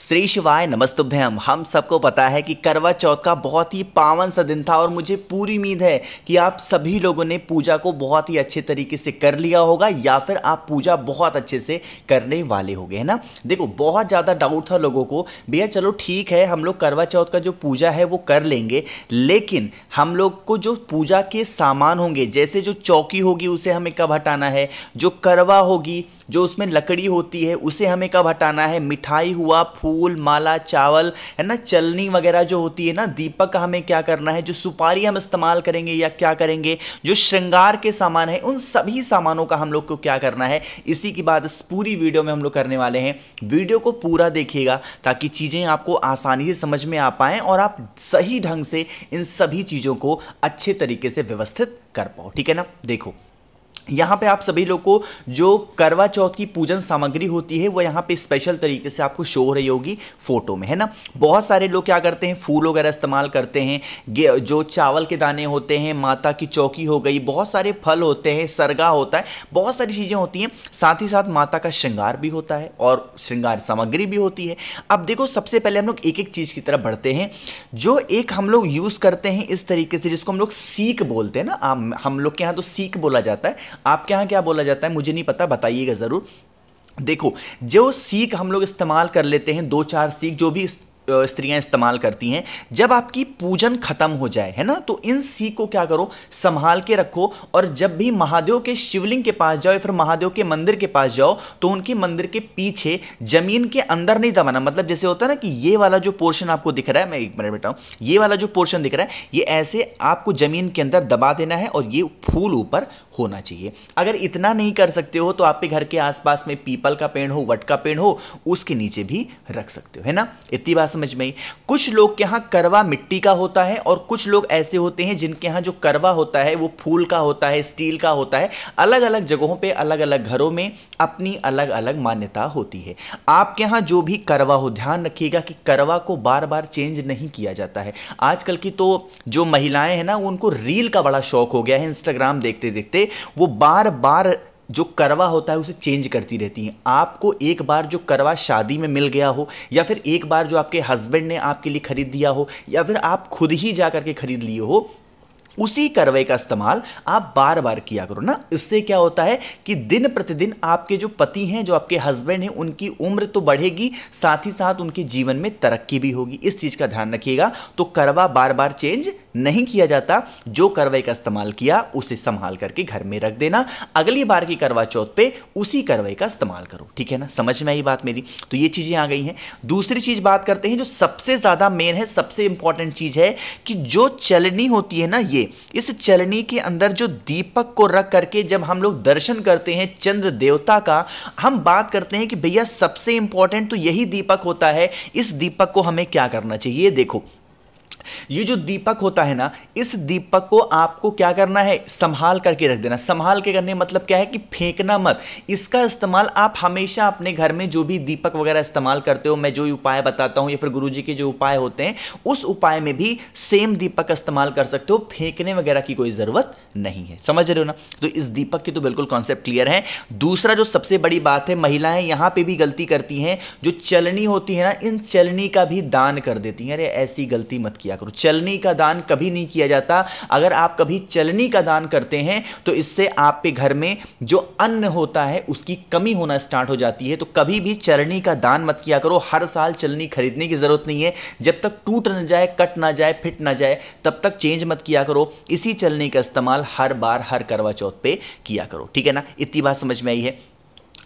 श्री शिवाय नमस्तुभ्यम हम सबको पता है कि करवा चौथ का बहुत ही पावन सा दिन था और मुझे पूरी उम्मीद है कि आप सभी लोगों ने पूजा को बहुत ही अच्छे तरीके से कर लिया होगा या फिर आप पूजा बहुत अच्छे से करने वाले होंगे है ना देखो बहुत ज़्यादा डाउट था लोगों को भैया चलो ठीक है हम लोग करवा चौथ का जो पूजा है वो कर लेंगे लेकिन हम लोग को जो पूजा के सामान होंगे जैसे जो चौकी होगी उसे हमें कब हटाना है जो करवा होगी जो उसमें लकड़ी होती है उसे हमें कब हटाना है मिठाई हुआ फूल माला चावल है ना चलनी वगैरह जो होती है ना दीपक का हमें क्या करना है जो सुपारी हम इस्तेमाल करेंगे या क्या करेंगे जो श्रृंगार के सामान है उन सभी सामानों का हम लोग को क्या करना है इसी की बात इस पूरी वीडियो में हम लोग करने वाले हैं वीडियो को पूरा देखिएगा ताकि चीज़ें आपको आसानी से समझ में आ पाएँ और आप सही ढंग से इन सभी चीज़ों को अच्छे तरीके से व्यवस्थित कर पाओ ठीक है ना देखो यहाँ पे आप सभी लोग को जो करवा चौथ की पूजन सामग्री होती है वो यहाँ पे स्पेशल तरीके से आपको शो हो रही होगी फोटो में है ना बहुत सारे लोग क्या करते हैं फूल वगैरह इस्तेमाल करते हैं जो चावल के दाने होते हैं माता की चौकी हो गई बहुत सारे फल होते हैं सरगा होता है बहुत सारी चीज़ें होती हैं साथ ही साथ माता का श्रृंगार भी होता है और श्रृंगार सामग्री भी होती है अब देखो सबसे पहले हम लोग एक एक चीज़ की तरफ बढ़ते हैं जो एक हम लोग यूज़ करते हैं इस तरीके से जिसको हम लोग सीख बोलते हैं ना हम लोग के यहाँ तो सीख बोला जाता है आपके यहाँ क्या बोला जाता है मुझे नहीं पता बताइएगा ज़रूर देखो जो सीख हम लोग इस्तेमाल कर लेते हैं दो चार सीख जो भी स्त्रियां इस्तेमाल करती हैं जब आपकी पूजन खत्म हो जाए है ना तो इन सी को क्या करो संभाल के रखो और जब भी महादेव के शिवलिंग के पास जाओ या फिर महादेव के मंदिर के पास जाओ तो उनके मंदिर के पीछे जमीन के अंदर नहीं दबाना मतलब जैसे होता है ना कि ये वाला जो पोर्शन आपको दिख रहा है मैं एक मिनट बैठा हूँ ये वाला जो पोर्शन दिख रहा है ये ऐसे आपको जमीन के अंदर दबा देना है और ये फूल ऊपर होना चाहिए अगर इतना नहीं कर सकते हो तो आपके घर के आसपास में पीपल का पेड़ हो वट का पेड़ हो उसके नीचे भी रख सकते हो है ना इतनी बात समझ में कुछ लोग के यहाँ करवा मिट्टी का होता है और कुछ लोग ऐसे होते हैं जिनके यहाँ जो करवा होता है वो फूल का होता है स्टील का होता है अलग अलग जगहों पे अलग अलग घरों में अपनी अलग अलग मान्यता होती है आपके यहाँ जो भी करवा हो ध्यान रखिएगा कि करवा को बार बार चेंज नहीं किया जाता है आजकल की तो जो महिलाएं हैं ना उनको रील का बड़ा शौक हो गया है इंस्टाग्राम देखते देखते वो बार बार जो करवा होता है उसे चेंज करती रहती हैं आपको एक बार जो करवा शादी में मिल गया हो या फिर एक बार जो आपके हस्बैंड ने आपके लिए ख़रीद दिया हो या फिर आप खुद ही जा करके ख़रीद लिए हो उसी कार्रवाई का इस्तेमाल आप बार बार किया करो ना इससे क्या होता है कि दिन प्रतिदिन आपके जो पति हैं जो आपके हस्बैंड हैं उनकी उम्र तो बढ़ेगी साथ ही साथ उनके जीवन में तरक्की भी होगी इस चीज़ का ध्यान रखिएगा तो करवा बार बार चेंज नहीं किया जाता जो करवाई का इस्तेमाल किया उसे संभाल करके घर में रख देना अगली बार की करवा चौथ पे उसी करवाई का इस्तेमाल करो ठीक है ना समझ में आई बात मेरी तो ये चीज़ें आ गई हैं दूसरी चीज़ बात करते हैं जो सबसे ज़्यादा मेन है सबसे इंपॉर्टेंट चीज़ है कि जो चलनी होती है ना ये इस चलनी के अंदर जो दीपक को रख करके जब हम लोग दर्शन करते हैं चंद्र देवता का हम बात करते हैं कि भैया सबसे इंपॉर्टेंट तो यही दीपक होता है इस दीपक को हमें क्या करना चाहिए देखो ये जो दीपक होता है ना इस दीपक को आपको क्या करना है संभाल करके रख देना संभाल के करने मतलब क्या है कि फेंकना मत इसका इस्तेमाल आप हमेशा अपने घर में जो भी दीपक वगैरह इस्तेमाल करते हो मैं जो उपाय बताता हूँ या फिर गुरु के जो उपाय होते हैं उस उपाय में भी सेम दीपक इस्तेमाल कर सकते हो फेंकने वगैरह की कोई ज़रूरत नहीं है समझ रहे हो ना तो इस दीपक की तो बिल्कुल कॉन्सेप्ट क्लियर है दूसरा जो सबसे बड़ी बात है महिलाएं यहाँ पे भी गलती करती हैं जो चलनी होती है ना इन चलनी का भी दान कर देती हैं अरे ऐसी गलती मत किया किया करो चलनी का दान कभी नहीं किया जाता अगर आप कभी चलनी का दान करते हैं तो इससे आपके घर में जो अन्न होता है उसकी कमी होना स्टार्ट हो जाती है तो कभी भी चलनी का दान मत किया करो हर साल चलनी खरीदने की ज़रूरत नहीं है जब तक टूट ना जाए कट ना जाए फिट ना जाए तब तक चेंज मत किया करो इसी चलनी का इस्तेमाल हर बार हर करवा चौथ पे किया करो ठीक है ना इतनी बात समझ में आई है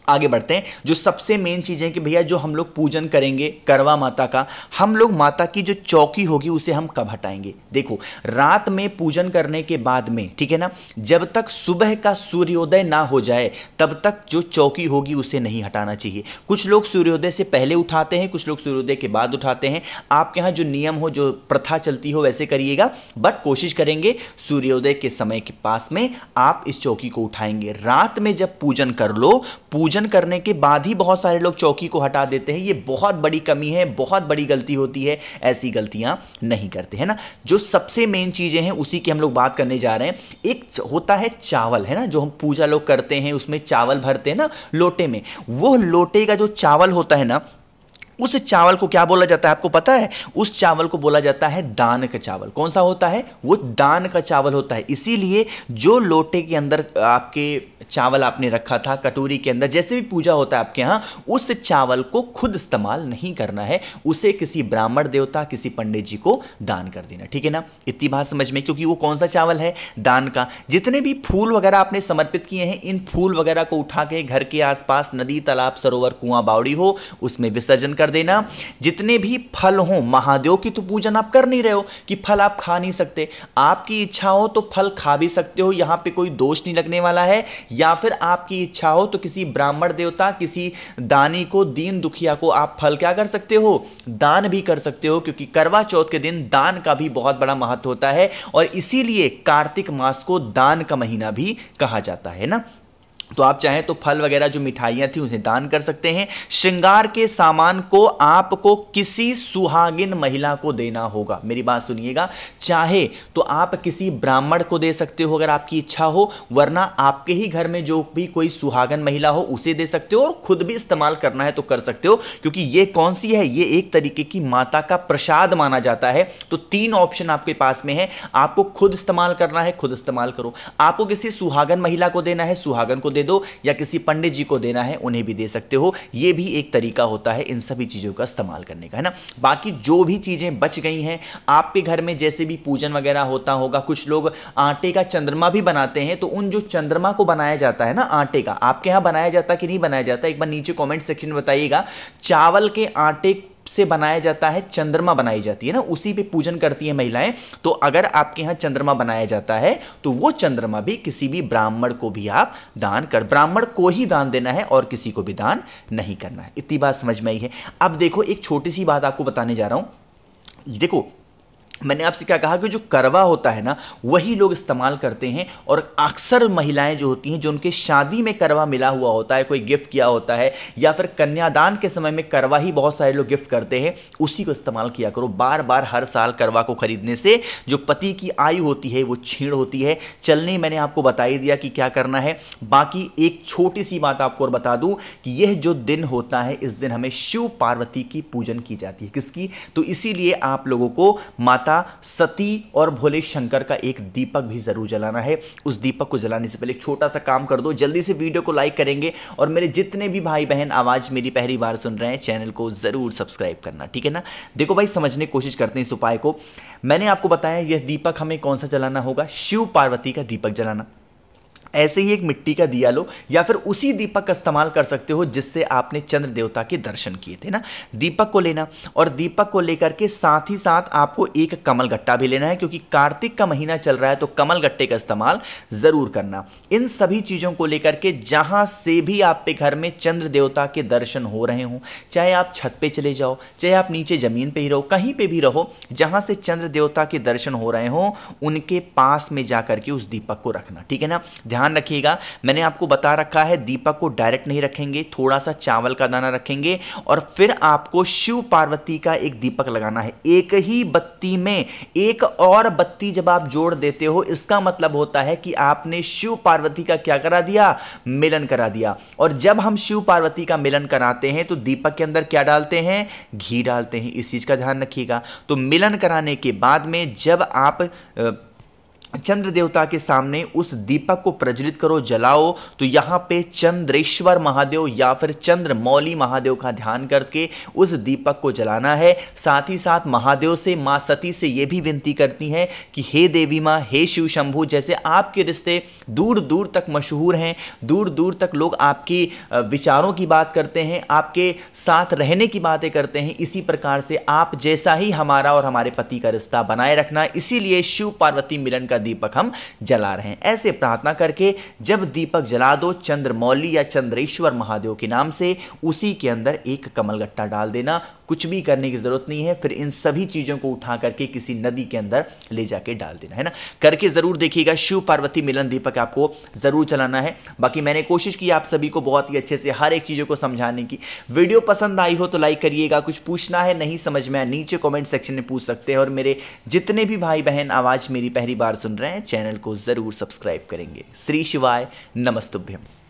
आगे बढ़ते हैं जो सबसे मेन चीज़ है कि भैया जो हम लोग पूजन करेंगे करवा माता का हम लोग माता की जो चौकी होगी उसे हम कब हटाएंगे देखो रात में पूजन करने के बाद में ठीक है ना जब तक सुबह का सूर्योदय ना हो जाए तब तक जो चौकी होगी उसे नहीं हटाना चाहिए कुछ लोग सूर्योदय से पहले उठाते हैं कुछ लोग सूर्योदय के बाद उठाते हैं आपके यहाँ जो नियम हो जो प्रथा चलती हो वैसे करिएगा बट कोशिश करेंगे सूर्योदय के समय के पास में आप इस चौकी को उठाएंगे रात में जब पूजन कर लो पूजन आयोजन करने के बाद ही बहुत सारे लोग चौकी को हटा देते हैं ये बहुत बड़ी कमी है बहुत बड़ी गलती होती है ऐसी गलतियां नहीं करते है ना जो सबसे मेन चीज़ें हैं उसी की हम लोग बात करने जा रहे हैं एक होता है चावल है ना जो हम पूजा लोग करते हैं उसमें चावल भरते हैं ना लोटे में वो लोटे का जो चावल होता है ना उस चावल को क्या बोला जाता है आपको पता है उस चावल को बोला जाता है दान का चावल कौन सा होता है वो दान का चावल होता है इसीलिए जो लोटे के अंदर आपके चावल आपने रखा था कटोरी के अंदर जैसे भी पूजा होता है आपके यहाँ उस चावल को खुद इस्तेमाल नहीं करना है उसे किसी ब्राह्मण देवता किसी पंडित जी को दान कर देना ठीक है ना इतनी बात समझ में क्योंकि वो कौन सा चावल है दान का जितने भी फूल वगैरह आपने समर्पित किए हैं इन फूल वगैरह को उठा के घर के आसपास नदी तालाब सरोवर कुआं बावड़ी हो उसमें विसर्जन कर कर देना जितने भी फल हों महादेव की तो पूजन आप कर नहीं रहे हो कि फल आप खा नहीं सकते आपकी इच्छा हो तो फल खा भी सकते हो यहाँ पे कोई दोष नहीं लगने वाला है या फिर आपकी इच्छा हो तो किसी ब्राह्मण देवता किसी दानी को दीन दुखिया को आप फल क्या कर सकते हो दान भी कर सकते हो क्योंकि करवा चौथ के दिन दान का भी बहुत बड़ा महत्व होता है और इसीलिए कार्तिक मास को दान का महीना भी कहा जाता है ना तो आप चाहें तो फल वगैरह जो मिठाइयाँ थी उन्हें दान कर सकते हैं श्रृंगार के सामान को आपको किसी सुहागिन महिला को देना होगा मेरी बात सुनिएगा चाहे तो आप किसी ब्राह्मण को दे सकते हो अगर आपकी इच्छा हो वरना आपके ही घर में जो भी कोई सुहागन महिला हो उसे दे सकते हो और खुद भी इस्तेमाल करना है तो कर सकते हो क्योंकि ये कौन सी है ये एक तरीके की माता का प्रसाद माना जाता है तो तीन ऑप्शन आपके पास में है आपको खुद इस्तेमाल करना है खुद इस्तेमाल करो आपको किसी सुहागन महिला को देना है सुहागन को दे दो या किसी पंडित जी को देना है उन्हें भी दे सकते हो ये भी एक तरीका होता है इन सभी चीज़ों का इस्तेमाल करने का है ना बाकी जो भी चीज़ें बच गई हैं आपके घर में जैसे भी पूजन वगैरह होता होगा कुछ लोग आटे का चंद्रमा भी बनाते हैं तो उन जो चंद्रमा को बनाया जाता है ना आटे का आपके यहाँ बनाया जाता कि नहीं बनाया जाता एक बार नीचे कॉमेंट सेक्शन में बताइएगा चावल के आटे से बनाया जाता है चंद्रमा बनाई जाती है ना उसी पे पूजन करती है महिलाएं तो अगर आपके यहां चंद्रमा बनाया जाता है तो वो चंद्रमा भी किसी भी ब्राह्मण को भी आप दान कर ब्राह्मण को ही दान देना है और किसी को भी दान नहीं करना है इतनी बात समझ में आई है अब देखो एक छोटी सी बात आपको बताने जा रहा हूं देखो मैंने आपसे क्या कहा कि जो करवा होता है ना वही लोग इस्तेमाल करते हैं और अक्सर महिलाएं जो होती हैं जो उनके शादी में करवा मिला हुआ होता है कोई गिफ्ट किया होता है या फिर कन्यादान के समय में करवा ही बहुत सारे लोग गिफ्ट करते हैं उसी को इस्तेमाल किया करो बार बार हर साल करवा को खरीदने से जो पति की आयु होती है वो छीण होती है चलने मैंने आपको बता ही दिया कि क्या करना है बाकी एक छोटी सी बात आपको और बता दूँ कि यह जो दिन होता है इस दिन हमें शिव पार्वती की पूजन की जाती है किसकी तो इसीलिए आप लोगों को माता माता सती और भोले शंकर का एक दीपक भी ज़रूर जलाना है उस दीपक को जलाने से पहले छोटा सा काम कर दो जल्दी से वीडियो को लाइक करेंगे और मेरे जितने भी भाई बहन आवाज़ मेरी पहली बार सुन रहे हैं चैनल को ज़रूर सब्सक्राइब करना ठीक है ना देखो भाई समझने की कोशिश करते हैं इस उपाय को मैंने आपको बताया यह दीपक हमें कौन सा जलाना होगा शिव पार्वती का दीपक जलाना ऐसे ही एक मिट्टी का दिया लो या फिर उसी दीपक का इस्तेमाल कर सकते हो जिससे आपने चंद्र देवता के दर्शन किए थे ना दीपक को लेना और दीपक को लेकर के साथ ही साथ आपको एक कमल गट्टा भी लेना है क्योंकि कार्तिक का महीना चल रहा है तो कमल गट्टे का इस्तेमाल ज़रूर करना इन सभी चीज़ों को लेकर के जहां से भी आपके घर में चंद्र देवता के दर्शन हो रहे हों चाहे आप छत पे चले जाओ चाहे आप नीचे ज़मीन पे ही रहो कहीं पे भी रहो जहां से चंद्र देवता के दर्शन हो रहे हों उनके पास में जाकर के उस दीपक को रखना ठीक है ना ध्यान ध्यान रखिएगा मैंने आपको बता रखा है दीपक को डायरेक्ट नहीं रखेंगे थोड़ा सा चावल का दाना रखेंगे और फिर आपको शिव पार्वती का एक दीपक लगाना है एक ही बत्ती में एक और बत्ती जब आप जोड़ देते हो इसका मतलब होता है कि आपने शिव पार्वती का क्या करा दिया मिलन करा दिया और जब हम शिव पार्वती का मिलन कराते हैं तो दीपक के अंदर क्या डालते हैं घी डालते हैं इस चीज़ का ध्यान रखिएगा तो मिलन कराने के बाद में जब आप चंद्र देवता के सामने उस दीपक को प्रज्वलित करो जलाओ तो यहाँ पे चंद्रेश्वर महादेव या फिर चंद्र मौली महादेव का ध्यान करके उस दीपक को जलाना है साथ ही साथ महादेव से माँ सती से ये भी विनती करती हैं कि हे देवी माँ हे शिव शंभु जैसे आपके रिश्ते दूर दूर तक मशहूर हैं दूर दूर तक लोग आपकी विचारों की बात करते हैं आपके साथ रहने की बातें करते हैं इसी प्रकार से आप जैसा ही हमारा और हमारे पति का रिश्ता बनाए रखना इसीलिए शिव पार्वती मिलन कर का दीपक हम जला रहे हैं ऐसे प्रार्थना करके जब दीपक जला दो चंद्रमौली या चंद्रेश्वर महादेव के नाम से उसी के अंदर एक कमलगट्टा डाल देना कुछ भी करने की ज़रूरत नहीं है फिर इन सभी चीज़ों को उठा करके किसी नदी के अंदर ले जाके डाल देना है ना करके ज़रूर देखिएगा शिव पार्वती मिलन दीपक आपको ज़रूर चलाना है बाकी मैंने कोशिश की आप सभी को बहुत ही अच्छे से हर एक चीज़ों को समझाने की वीडियो पसंद आई हो तो लाइक करिएगा कुछ पूछना है नहीं समझ में नीचे कॉमेंट सेक्शन में पूछ सकते हैं और मेरे जितने भी भाई बहन आवाज़ मेरी पहली बार सुन रहे हैं चैनल को ज़रूर सब्सक्राइब करेंगे श्री शिवाय नमस्तुभ्यम